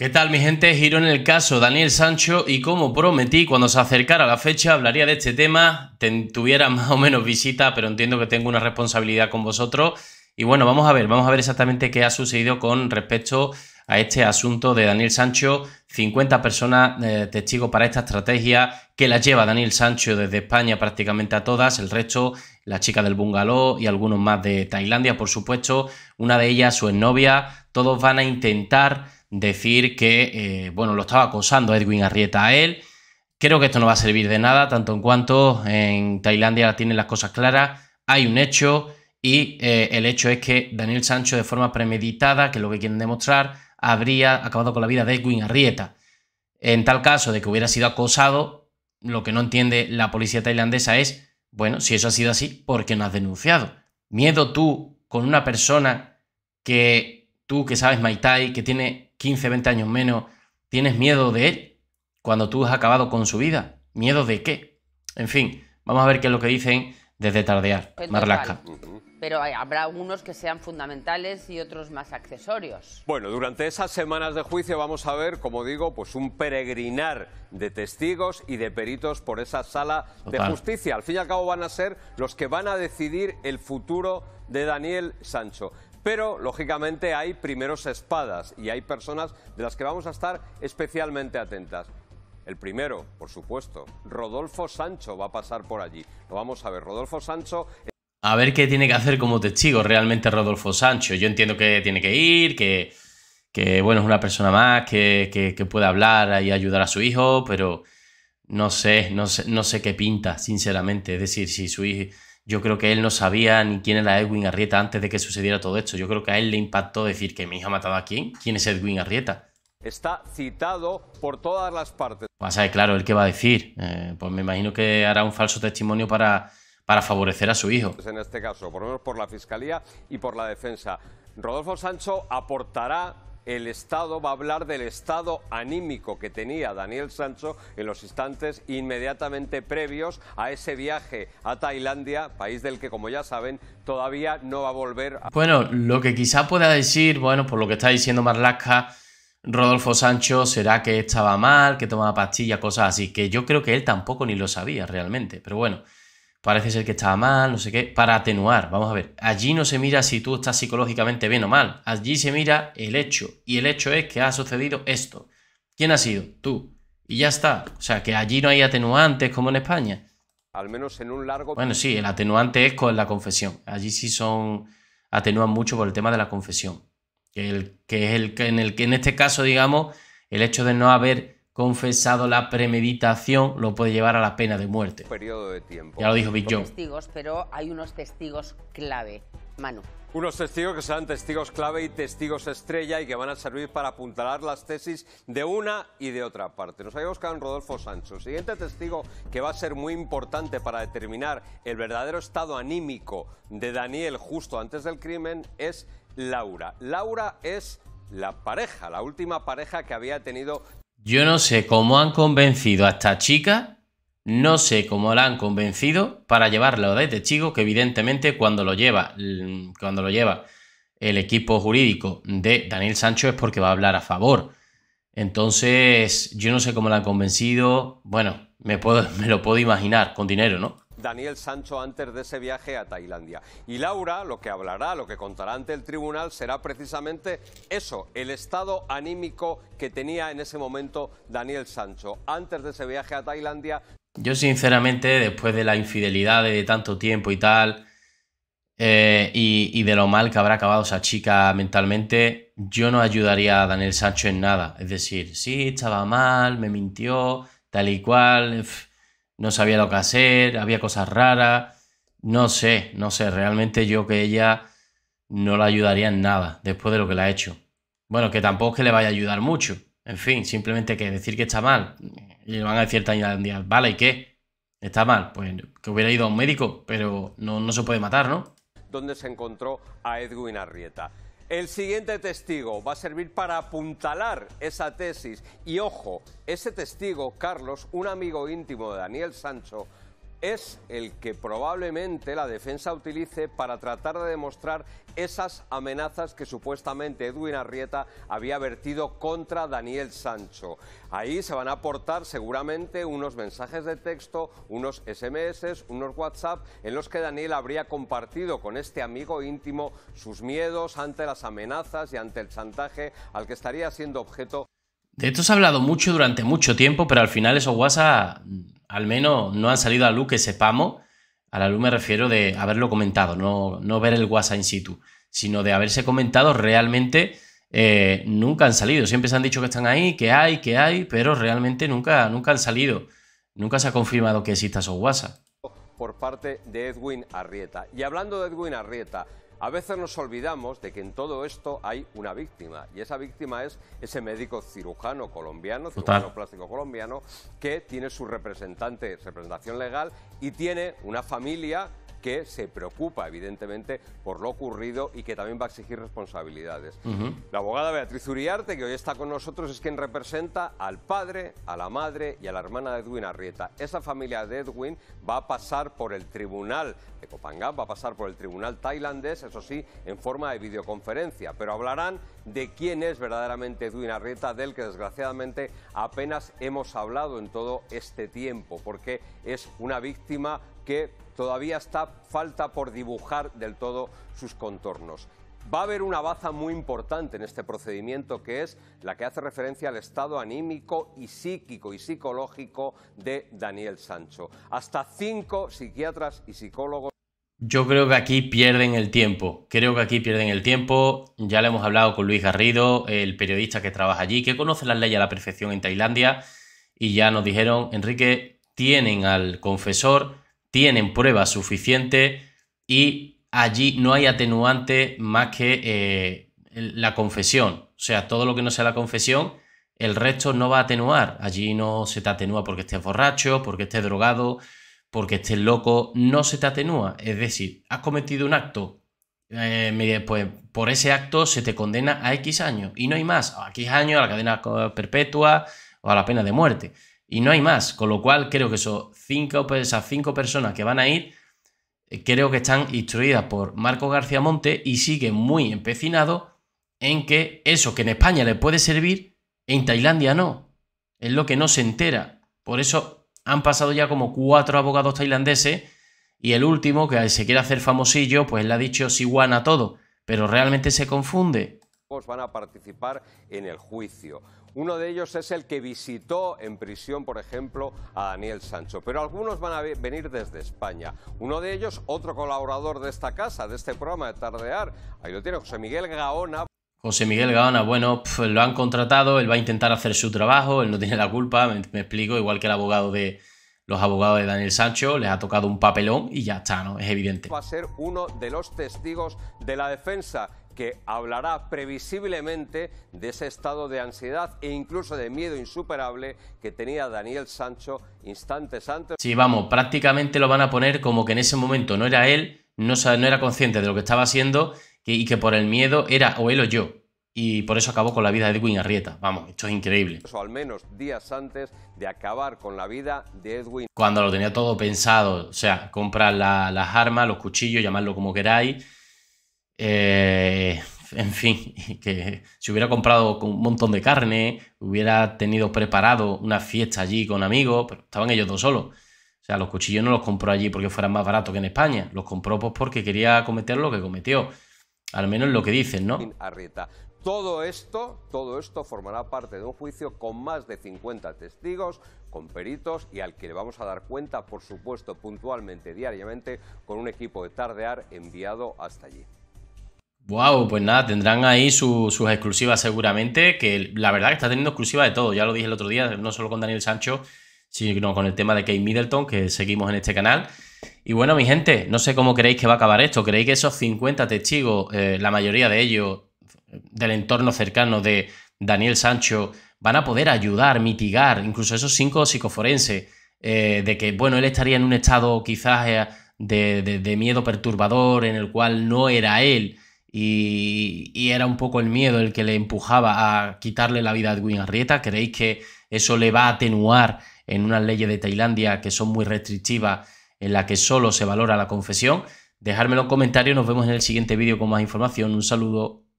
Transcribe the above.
¿Qué tal mi gente? Giro en el caso Daniel Sancho y como prometí cuando se acercara la fecha hablaría de este tema, tuviera más o menos visita, pero entiendo que tengo una responsabilidad con vosotros. Y bueno, vamos a ver, vamos a ver exactamente qué ha sucedido con respecto a este asunto de Daniel Sancho, 50 personas eh, testigos para esta estrategia que la lleva Daniel Sancho desde España prácticamente a todas, el resto, la chica del bungalow y algunos más de Tailandia, por supuesto, una de ellas su exnovia, todos van a intentar decir que, eh, bueno, lo estaba acosando Edwin Arrieta a él. Creo que esto no va a servir de nada, tanto en cuanto en Tailandia tienen las cosas claras, hay un hecho y eh, el hecho es que Daniel Sancho, de forma premeditada, que es lo que quieren demostrar, habría acabado con la vida de Edwin Arrieta. En tal caso de que hubiera sido acosado, lo que no entiende la policía tailandesa es, bueno, si eso ha sido así, ¿por qué no has denunciado? Miedo tú con una persona que tú que sabes Maitai, que tiene 15, 20 años menos, ¿tienes miedo de él cuando tú has acabado con su vida? ¿Miedo de qué? En fin, vamos a ver qué es lo que dicen desde Tardear, pues Pero habrá unos que sean fundamentales y otros más accesorios. Bueno, durante esas semanas de juicio vamos a ver, como digo, pues un peregrinar de testigos y de peritos por esa sala de justicia. Al fin y al cabo van a ser los que van a decidir el futuro de Daniel Sancho. Pero, lógicamente, hay primeros espadas y hay personas de las que vamos a estar especialmente atentas. El primero, por supuesto, Rodolfo Sancho va a pasar por allí. Lo vamos a ver. Rodolfo Sancho a ver qué tiene que hacer como testigo realmente Rodolfo Sancho. Yo entiendo que tiene que ir, que, que bueno, es una persona más, que, que, puede hablar y ayudar a su hijo, pero no sé, no sé, no sé qué pinta, sinceramente. Es decir, si su, hijo, yo creo que él no sabía ni quién era Edwin Arrieta antes de que sucediera todo esto. Yo creo que a él le impactó decir que mi hija ha matado a quién. ¿Quién es Edwin Arrieta? Está citado por todas las partes. Pues a claro, ¿él qué va a decir? Eh, pues me imagino que hará un falso testimonio para, para favorecer a su hijo. Pues en este caso, por lo menos por la Fiscalía y por la defensa. Rodolfo Sancho aportará el Estado va a hablar del estado anímico que tenía Daniel Sancho en los instantes inmediatamente previos a ese viaje a Tailandia, país del que, como ya saben, todavía no va a volver. A... Bueno, lo que quizá pueda decir, bueno, por lo que está diciendo Marlaska, Rodolfo Sancho, será que estaba mal, que tomaba pastillas, cosas así, que yo creo que él tampoco ni lo sabía realmente, pero bueno parece ser que estaba mal, no sé qué, para atenuar. Vamos a ver, allí no se mira si tú estás psicológicamente bien o mal, allí se mira el hecho, y el hecho es que ha sucedido esto. ¿Quién ha sido? Tú. Y ya está. O sea, que allí no hay atenuantes como en España. Al menos en un largo... Bueno, sí, el atenuante es con la confesión. Allí sí son... atenúan mucho por el tema de la confesión. El, que es el en, el, que en este caso, digamos, el hecho de no haber confesado la premeditación, lo puede llevar a la pena de muerte. Periodo de tiempo. Ya lo dijo Big John. Testigos, pero hay unos testigos clave. Manu. Unos testigos que serán testigos clave y testigos estrella y que van a servir para apuntalar las tesis de una y de otra parte. Nos habíamos quedado en Rodolfo Sancho. Siguiente testigo que va a ser muy importante para determinar el verdadero estado anímico de Daniel justo antes del crimen es Laura. Laura es la pareja, la última pareja que había tenido yo no sé cómo han convencido a esta chica, no sé cómo la han convencido para llevarlo de chico, que evidentemente cuando lo lleva, mm, cuando lo lleva el equipo jurídico de Daniel Sancho es porque va a hablar a favor. Entonces, yo no sé cómo la han convencido. Bueno, me lo puedo imaginar con dinero, ¿no? Daniel Sancho antes de ese viaje a Tailandia. Y Laura lo que hablará, lo que contará ante el tribunal será precisamente eso, el estado anímico que tenía en ese momento Daniel Sancho antes de ese viaje a Tailandia. Yo sinceramente, después de la infidelidad de tanto tiempo y tal, eh, y, de lo mal que habrá acabado esa chica mentalmente, yo no ayudaría a Daniel Sancho en nada. Es decir, sí, estaba mal, me mintió, tal y cual no sabía lo que hacer, había cosas raras, no sé, no sé, realmente yo que ella no la ayudaría en nada después de lo que le ha hecho. Bueno, que tampoco es que le vaya a ayudar mucho, en fin, simplemente que decir que está mal, y le van a decir día, vale, ¿y qué? Está mal, pues que hubiera ido a un médico, pero no, no se puede matar, ¿no? ¿Dónde se encontró a Edwin Arrieta. El siguiente testigo va a servir para apuntalar esa tesis. Y ojo, ese testigo, Carlos, un amigo íntimo de Daniel Sancho, es el que probablemente la defensa utilice para tratar de demostrar esas amenazas que supuestamente Edwin Arrieta había vertido contra Daniel Sancho. Ahí se van a aportar seguramente unos mensajes de texto, unos SMS, unos WhatsApp en los que Daniel habría compartido con este amigo íntimo sus miedos ante las amenazas y ante el chantaje al que estaría siendo objeto. De esto se ha hablado mucho durante mucho tiempo, pero al final eso WhatsApp al menos no han salido a luz que sepamos. A la luz me refiero de haberlo comentado, no, no ver el WhatsApp in situ, sino de haberse comentado realmente eh, nunca han salido. Siempre se han dicho que están ahí, que hay, que hay, pero realmente nunca, nunca han salido. Nunca se ha confirmado que exista esos WhatsApp. Por parte de Edwin Arrieta. Y hablando de Edwin Arrieta, a veces nos olvidamos de que en todo esto hay una víctima y esa víctima es ese médico cirujano colombiano, cirujano plástico colombiano, que tiene su representante, representación legal y tiene una familia que se preocupa, evidentemente, por lo ocurrido y que también va a exigir responsabilidades. La abogada Beatriz Uriarte, que hoy está con nosotros, es quien representa al padre, a la madre y a la hermana de Edwin Arrieta. Esa familia de Edwin va a pasar por el tribunal de Copangán, va a pasar por el tribunal tailandés, eso sí, en forma de videoconferencia, pero hablarán de quién es verdaderamente Edwin Arrieta, del que desgraciadamente apenas hemos hablado en todo este tiempo, porque es una víctima que todavía está falta por dibujar del todo sus contornos. Va a haber una baza muy importante en este procedimiento que es la que hace referencia al estado anímico y psíquico y psicológico de Daniel Sancho. Hasta cinco psiquiatras y psicólogos yo creo que aquí pierden el tiempo. Creo que aquí pierden el tiempo. Ya le hemos hablado con Luis Garrido, el periodista que trabaja allí, que conoce las leyes a la perfección en Tailandia. Y ya nos dijeron, Enrique, tienen al confesor, tienen pruebas suficientes y allí no hay atenuante más que eh, la confesión. O sea, todo lo que no sea la confesión, el resto no va a atenuar. Allí no se te atenúa porque estés borracho, porque estés drogado, porque este loco, no se te atenúa. Es decir, has cometido un acto, eh, pues por ese acto se te condena a X años y no hay más. A X años, a la cadena perpetua o a la pena de muerte. Y no hay más. Con lo cual, creo que esos cinco, esas cinco personas que van a ir, eh, creo que están instruidas por Marco García Monte y sigue muy empecinado en que eso que en España le puede servir, en Tailandia no. Es lo que no se entera. Por eso han pasado ya como cuatro abogados tailandeses y el último, que se quiere hacer famosillo, pues le ha dicho Siwana todo, pero realmente se confunde. Van a participar en el juicio. Uno de ellos es el que visitó en prisión, por ejemplo, a Daniel Sancho. Pero algunos van a venir desde España. Uno de ellos, otro colaborador de esta casa, de este programa de Tardear. Ahí lo tiene José Miguel Gaona. José Miguel Gaona, bueno, lo han contratado, él va a intentar hacer su trabajo, él no tiene la culpa, me, explico, igual que el abogado de los abogados de Daniel Sancho, les ha tocado un papelón y ya está, ¿no? Es evidente. Va a ser uno de los testigos de la defensa que hablará previsiblemente de ese estado de ansiedad e incluso de miedo insuperable que tenía Daniel Sancho instantes antes. Sí, vamos, prácticamente lo van a poner como que en ese momento no era él, no, no era consciente de lo que estaba haciendo y que por el miedo era o él o yo. Y por eso acabó con la vida de Edwin Arrieta. Vamos, esto es increíble. O al menos días antes de acabar con la vida de Edwin. Cuando lo tenía todo pensado, o sea, comprar las armas, los cuchillos, llamarlo como queráis. Eh, en fin, que si hubiera comprado un montón de carne, hubiera tenido preparado una fiesta allí con amigos, pero estaban ellos dos solos. O sea, los cuchillos no los compró allí porque fueran más baratos que en España, los compró pues porque quería cometer lo que cometió. Al menos lo que dicen, ¿no? Todo esto, todo esto formará parte de un juicio con más de 50 testigos, con peritos y al que le vamos a dar cuenta, por supuesto, puntualmente, diariamente, con un equipo de Tardear enviado hasta allí. Wow, pues nada, tendrán ahí sus exclusivas seguramente, que la verdad que está teniendo exclusiva de todo, ya lo dije el otro día, no solo con Daniel Sancho, sino con el tema de Kate Middleton, que seguimos en este canal. Y bueno, mi gente, no sé cómo creéis que va a acabar esto. ¿Creéis que esos 50 testigos, eh, la mayoría de ellos del entorno cercano de Daniel Sancho, van a poder ayudar, mitigar, incluso esos cinco psicoforenses, eh, de que, bueno, él estaría en un estado quizás eh, de, miedo perturbador en el cual no era él y, y, era un poco el miedo el que le empujaba a quitarle la vida a Edwin Arrieta. ¿Creéis que eso le va a atenuar en unas leyes de Tailandia que son muy restrictivas? en la que solo se valora la confesión. Dejármelo en comentarios, nos vemos en el siguiente vídeo con más información. Un saludo.